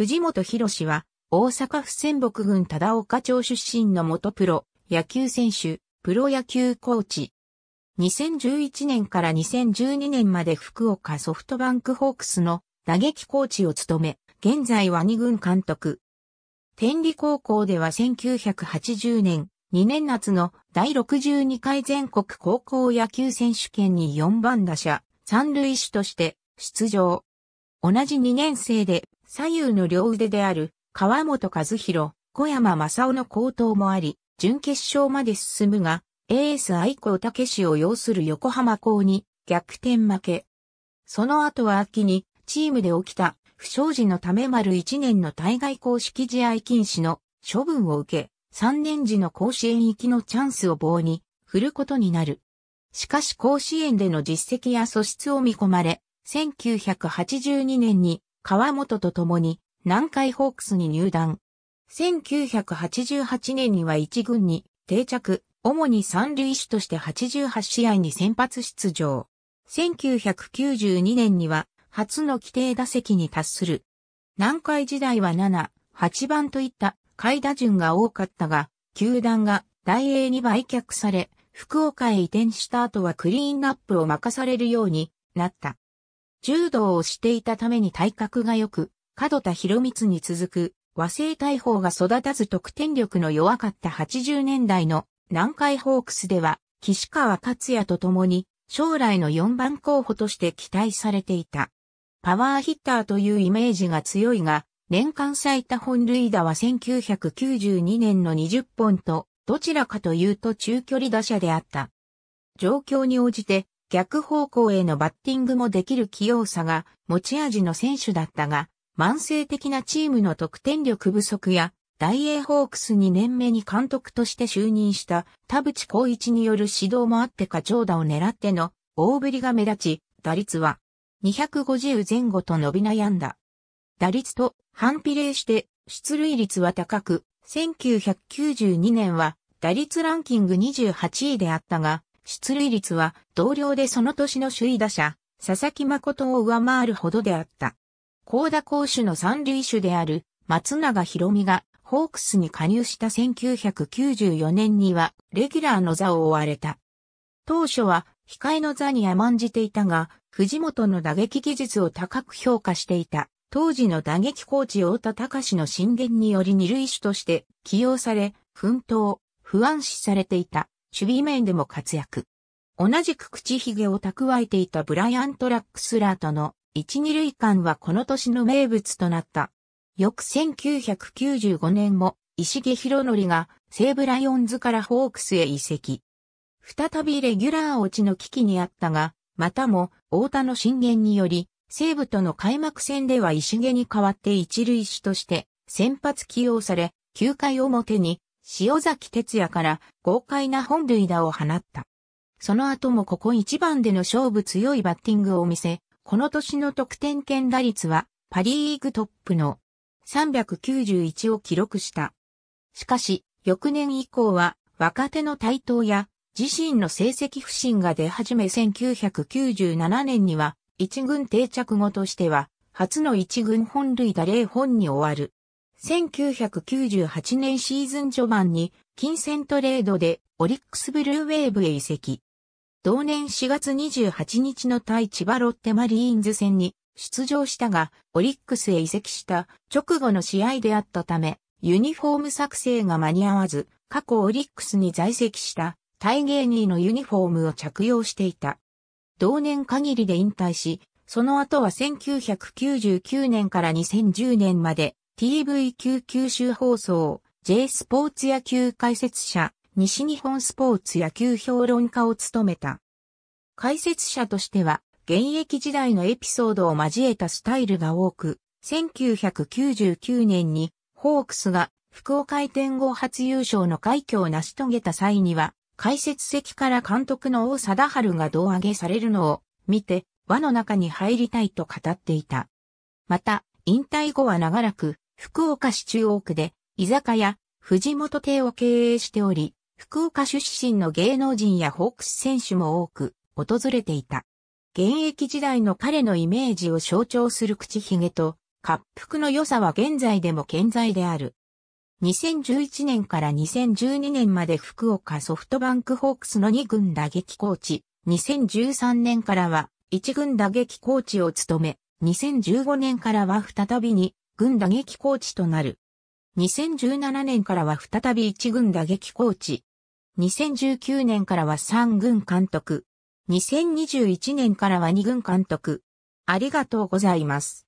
藤本博は、大阪府仙北郡忠岡町出身の元プロ、野球選手、プロ野球コーチ。2011年から2012年まで福岡ソフトバンクホークスの打撃コーチを務め、現在は2軍監督。天理高校では1980年、2年夏の第62回全国高校野球選手権に4番打者、三塁手として出場。同じ2年生で左右の両腕である、川本和弘、小山正夫の高騰もあり、準決勝まで進むが、エース愛子武史を擁する横浜校に逆転負け。その後は秋に、チームで起きた不祥事のため丸1年の対外公式試合禁止の処分を受け、3年時の甲子園行きのチャンスを棒に振ることになる。しかし甲子園での実績や素質を見込まれ、1982年に川本と共に南海ホークスに入団。1988年には一軍に定着、主に三塁手として88試合に先発出場。1992年には初の規定打席に達する。南海時代は7、8番といった買い打順が多かったが、球団が大英に売却され、福岡へ移転した後はクリーンナップを任されるようになった。柔道をしていたために体格が良く、角田博光に続く和製大砲が育たず得点力の弱かった80年代の南海ホークスでは、岸川克也と共に将来の4番候補として期待されていた。パワーヒッターというイメージが強いが、年間最多本塁打は1992年の20本と、どちらかというと中距離打者であった。状況に応じて逆方向へのバッティングもできる器用さが持ち味の選手だったが、慢性的なチームの得点力不足や、大英ホークス2年目に監督として就任した田淵光一による指導もあってか長打を狙っての大振りが目立ち、打率は250前後と伸び悩んだ。打率と反比例して出塁率は高く、1992年は打率ランキング28位であったが、出塁率は同僚でその年の首位打者、佐々木誠を上回るほどであった。高田公主の三塁手である松永博美がホークスに加入した1994年にはレギュラーの座を追われた。当初は控えの座に甘んじていたが、藤本の打撃技術を高く評価していた。当時の打撃コーチ大田隆の進言により二塁手として起用され、奮闘、不安視されていた守備面でも活躍。同じく口ひげを蓄えていたブライアント・ラックスラーとの一二塁間はこの年の名物となった。翌1995年も石毛博則が西武ライオンズからホークスへ移籍。再びレギュラー落ちの危機にあったが、またも大田の進言により、西武との開幕戦では石毛に代わって一塁手として先発起用され、9回表に塩崎哲也から豪快な本塁打を放った。その後もここ一番での勝負強いバッティングを見せ、この年の得点圏打率はパリーグトップの391を記録した。しかし、翌年以降は若手の台頭や自身の成績不振が出始め1997年には一軍定着後としては初の一軍本塁打0本に終わる。1998年シーズン序盤に金銭トレードでオリックスブルーウェーブへ移籍。同年4月28日の対千葉ロッテマリーンズ戦に出場したが、オリックスへ移籍した直後の試合であったため、ユニフォーム作成が間に合わず、過去オリックスに在籍したタイゲーニーのユニフォームを着用していた。同年限りで引退し、その後は1999年から2010年まで t v 9 9州放送、J スポーツ野球解説者、西日本スポーツ野球評論家を務めた。解説者としては、現役時代のエピソードを交えたスタイルが多く、1999年にホークスが福岡移転後初優勝の快挙を成し遂げた際には、解説席から監督の王貞治が胴上げされるのを見て、輪の中に入りたいと語っていた。また、引退後は長らく福岡市中央区で、居酒屋、藤本亭を経営しており、福岡出身の芸能人やホークス選手も多く訪れていた。現役時代の彼のイメージを象徴する口ひげと、滑覆の良さは現在でも健在である。2011年から2012年まで福岡ソフトバンクホークスの2軍打撃コーチ、2013年からは1軍打撃コーチを務め、2015年からは再びに軍打撃コーチとなる。2017年からは再び1軍打撃コーチ。2019年からは3軍監督。2021年からは2軍監督。ありがとうございます。